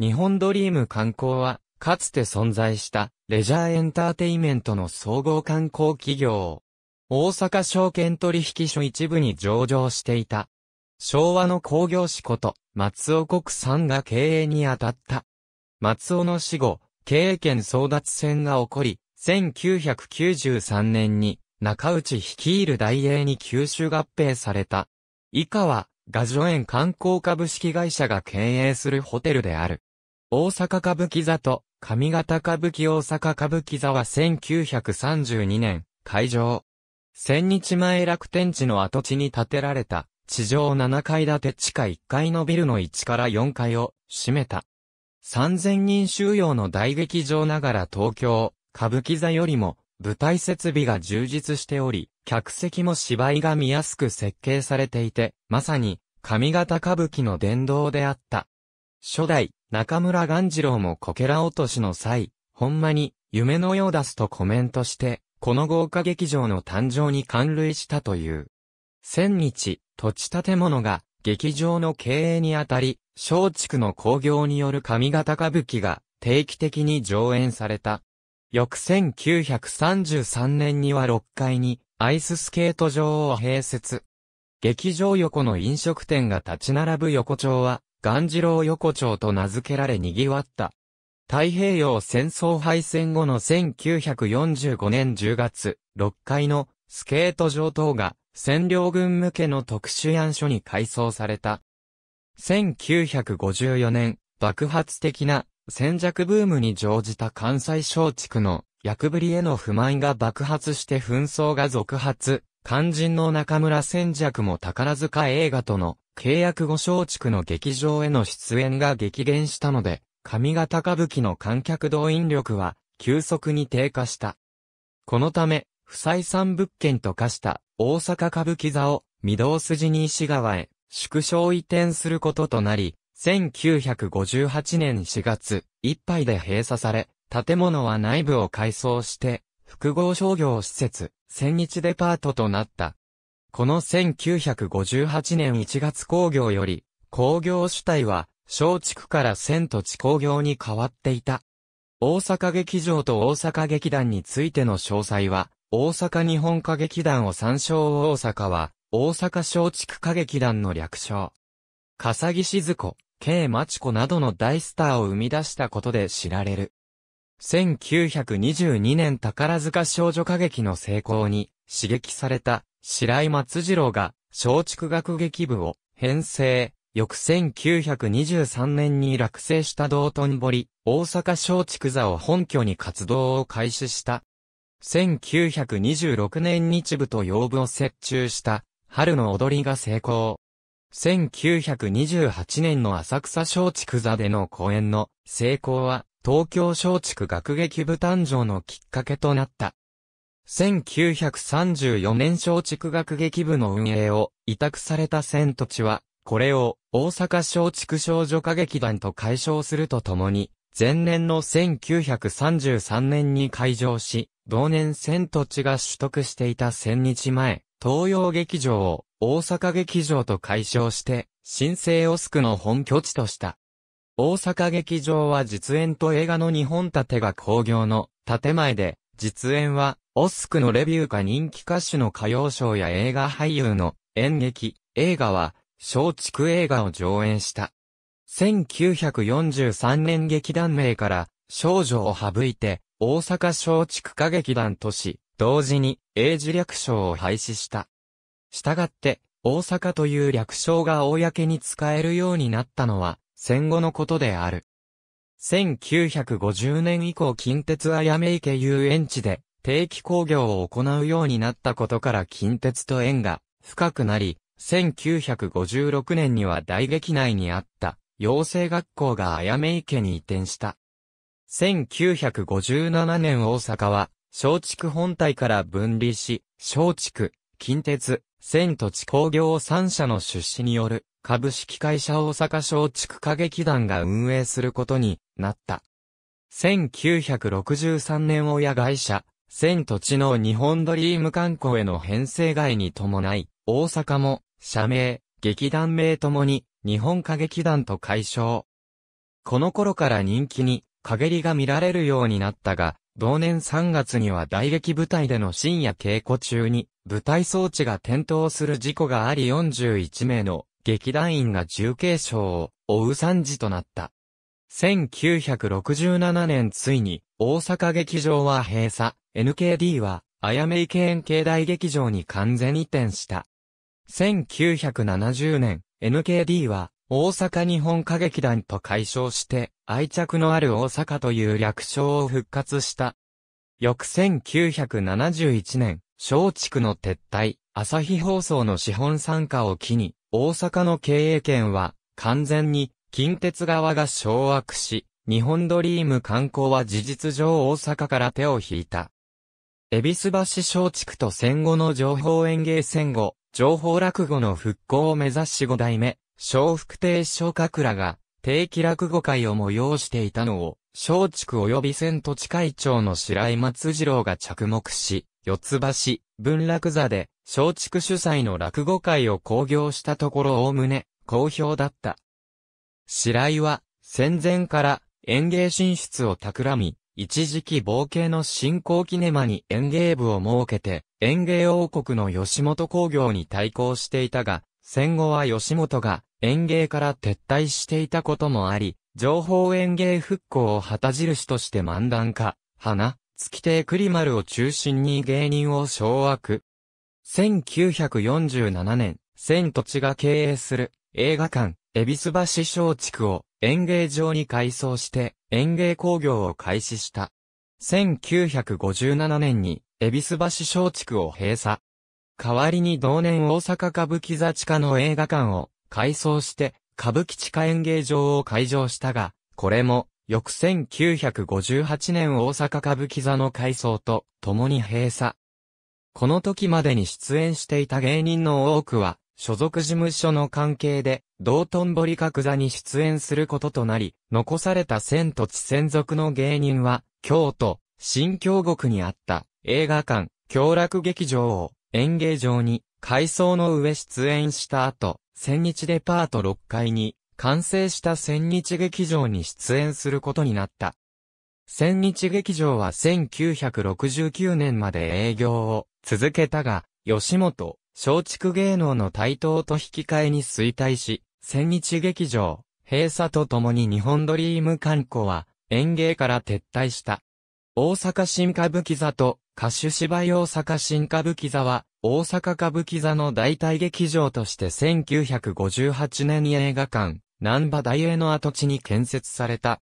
日本ドリーム観光は、かつて存在したレジャーエンターテイメントの総合観光企業。を、大阪証券取引所一部に上場していた。昭和の工業士こと松尾国産が経営に当たった。松尾の死後、経営権争奪戦が起こり、1993年に中内率いる大英に吸収合併された。以下は、ガジョ園観光株式会社が経営するホテルである。大阪歌舞伎座と上方歌舞伎大阪歌舞伎座は1932年、会場。千日前楽天地の跡地に建てられた、地上7階建て地下1階のビルの1から4階を占めた。3000人収容の大劇場ながら東京、歌舞伎座よりも舞台設備が充実しており、客席も芝居が見やすく設計されていて、まさに上方歌舞伎の殿堂であった。初代、中村鴈治郎もこけら落としの際、ほんまに、夢のようだすとコメントして、この豪華劇場の誕生に感類したという。千日、土地建物が、劇場の経営にあたり、松竹の興行による上方歌舞伎が定期的に上演された。翌1933年には6階にアイススケート場を併設。劇場横の飲食店が立ち並ぶ横丁は鴈次郎横丁と名付けられ賑わった。太平洋戦争敗戦後の1945年10月、6階のスケート場等が占領軍向けの特殊案所に改装された。1954年、爆発的な戦弱ブームに乗じた関西小地区の役ぶりへの不満が爆発して紛争が続発、肝心の中村戦略も宝塚映画との契約後松竹の劇場への出演が激減したので、上方歌舞伎の観客動員力は急速に低下した。このため、不採算物件と化した大阪歌舞伎座を御堂筋に石川へ縮小移転することとなり、1958年4月いっぱいで閉鎖され、建物は内部を改装して複合商業施設、千日デパートとなった。この1958年1月工業より、工業主体は、小畜から千と地工業に変わっていた。大阪劇場と大阪劇団についての詳細は、大阪日本歌劇団を参照大阪は、大阪小畜歌劇団の略称。笠木静子、K 町子などの大スターを生み出したことで知られる。1922年宝塚少女歌劇の成功に刺激された白井松次郎が松竹楽劇部を編成、翌1923年に落成した道頓堀、大阪松竹座を本拠に活動を開始した。1926年日部と洋部を接中した春の踊りが成功。1928年の浅草松竹座での公演の成功は東京松竹学劇部誕生のきっかけとなった。1934年松竹学劇部の運営を委託された千と地は、これを大阪松竹少女歌劇団と解消するとともに、前年の1933年に開場し、同年千と地が取得していた千日前、東洋劇場を大阪劇場と解消して、新生オスクの本拠地とした。大阪劇場は実演と映画の日本立てが興行の建前で、実演は、オスクのレビューか人気歌手の歌謡賞や映画俳優の演劇、映画は、松竹映画を上演した。1943年劇団名から少女を省いて大阪松竹歌劇団とし、同時に英字略称を廃止した。したがって、大阪という略称が公に使えるようになったのは、戦後のことである。1950年以降近鉄あやめ池遊園地で定期工業を行うようになったことから近鉄と縁が深くなり、1956年には大劇内にあった養成学校があやめ池に移転した。1957年大阪は松竹本体から分離し、松竹、近鉄、千と地工業3社の出資による株式会社大阪松竹歌劇団が運営することになった。1963年親会社、千土地の日本ドリーム観光への編成外に伴い、大阪も、社名、劇団名ともに、日本歌劇団と解消。この頃から人気に、陰りが見られるようになったが、同年3月には大劇舞台での深夜稽古中に、舞台装置が点灯する事故があり41名の劇団員が重軽傷を負う惨事となった。1967年ついに、大阪劇場は閉鎖、NKD は、あやめ池園境大劇場に完全移転した。1970年、NKD は、大阪日本歌劇団と解消して、愛着のある大阪という略称を復活した。翌1971年、松竹の撤退、朝日放送の資本参加を機に、大阪の経営権は完全に近鉄側が掌握し、日本ドリーム観光は事実上大阪から手を引いた。恵比寿橋小地区と戦後の情報園芸戦後、情報落語の復興を目指し五代目、小福亭小閣らが、定期落語会を催していたのを、小地区及び千土地会長の白井松次郎が着目し、四つ橋、文楽座で、松竹主催の落語会を興行したところおおむね、好評だった。白井は、戦前から演芸進出を企み、一時期冒険の新興キネマに演芸部を設けて、演芸王国の吉本工業に対抗していたが、戦後は吉本が演芸から撤退していたこともあり、情報演芸復興を旗印として漫談家、花、月亭栗丸を中心に芸人を掌握、1947年、千土地が経営する映画館、恵比寿橋小竹を演芸場に改装して演芸工業を開始した。1957年に恵比寿橋小竹を閉鎖。代わりに同年大阪歌舞伎座地下の映画館を改装して歌舞伎地下演芸場を開場したが、これも翌1958年大阪歌舞伎座の改装と共に閉鎖。この時までに出演していた芸人の多くは、所属事務所の関係で、道頓堀角座に出演することとなり、残された千と千専属の芸人は、京都、新京極にあった映画館、京楽劇場を演芸場に改装の上出演した後、千日デパート6階に完成した千日劇場に出演することになった。千日劇場は1969年まで営業を続けたが、吉本、松竹芸能の台頭と引き換えに衰退し、千日劇場、閉鎖とともに日本ドリーム観光は、演芸から撤退した。大阪新歌舞伎座と、歌手芝居大阪新歌舞伎座は、大阪歌舞伎座の代替劇場として1958年に映画館、南波大江の跡地に建設された。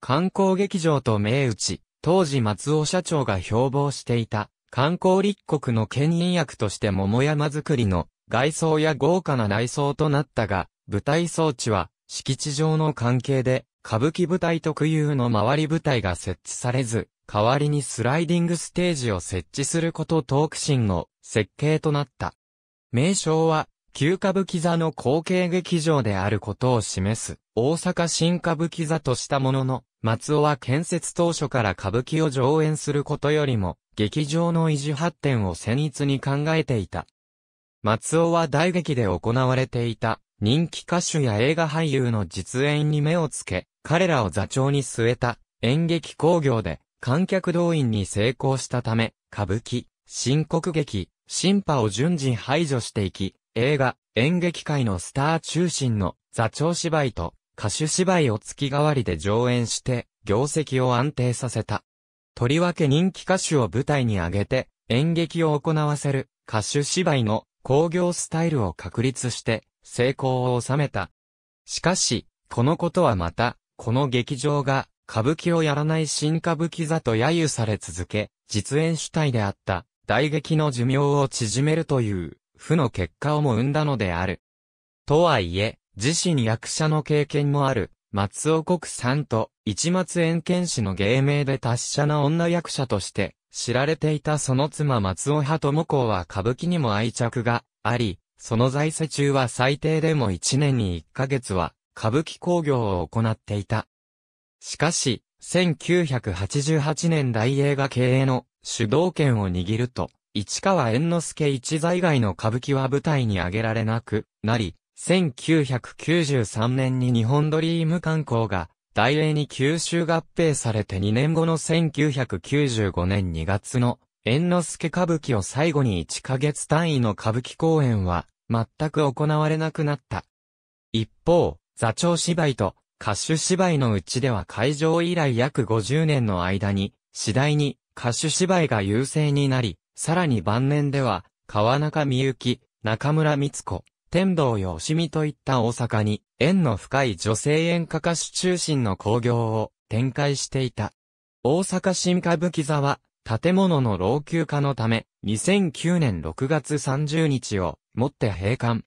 観光劇場と銘打ち、当時松尾社長が標榜していた、観光立国の牽引役として桃山作りの外装や豪華な内装となったが、舞台装置は敷地上の関係で歌舞伎舞台特有の周り舞台が設置されず、代わりにスライディングステージを設置することトークシンの設計となった。名称は旧歌舞伎座の後継劇場であることを示す、大阪新歌舞伎座としたものの、松尾は建設当初から歌舞伎を上演することよりも、劇場の維持発展を先逸に考えていた。松尾は大劇で行われていた人気歌手や映画俳優の実演に目をつけ、彼らを座長に据えた演劇工業で観客動員に成功したため、歌舞伎、新国劇、新派を順次排除していき、映画、演劇界のスター中心の座長芝居と歌手芝居を月替わりで上演して、業績を安定させた。とりわけ人気歌手を舞台に上げて、演劇を行わせる歌手芝居の工業スタイルを確立して成功を収めた。しかし、このことはまた、この劇場が歌舞伎をやらない新歌舞伎座と揶揄され続け、実演主体であった大劇の寿命を縮めるという負の結果をも生んだのである。とはいえ、自身役者の経験もある松尾国産と市松円剣士の芸名で達者な女役者として知られていたその妻松尾派智子は歌舞伎にも愛着があり、その在世中は最低でも1年に1ヶ月は歌舞伎工業を行っていた。しかし、1988年大映画経営の主導権を握ると、市川猿之助一在外の歌舞伎は舞台に上げられなくなり、1993年に日本ドリーム観光が、大英に吸収合併されて2年後の1995年2月の、猿之助歌舞伎を最後に1ヶ月単位の歌舞伎公演は、全く行われなくなった。一方、座長芝居と歌手芝居のうちでは会場以来約50年の間に、次第に歌手芝居が優勢になり、さらに晩年では、川中美幸、中村光子、天童よしみといった大阪に、縁の深い女性演歌歌手中心の興行を展開していた。大阪新歌舞伎座は、建物の老朽化のため、2009年6月30日をもって閉館。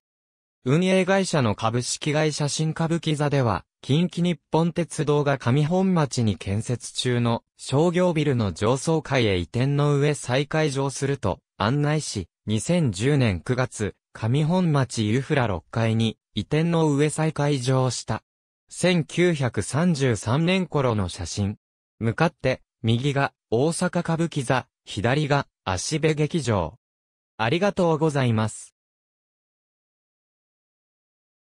運営会社の株式会社新歌舞伎座では、近畿日本鉄道が上本町に建設中の商業ビルの上層階へ移転の上再開場すると案内し、2010年9月、上本町ユフラ6階に移転の上再開場した。1933年頃の写真。向かって、右が大阪歌舞伎座、左が足部劇場。ありがとうございます。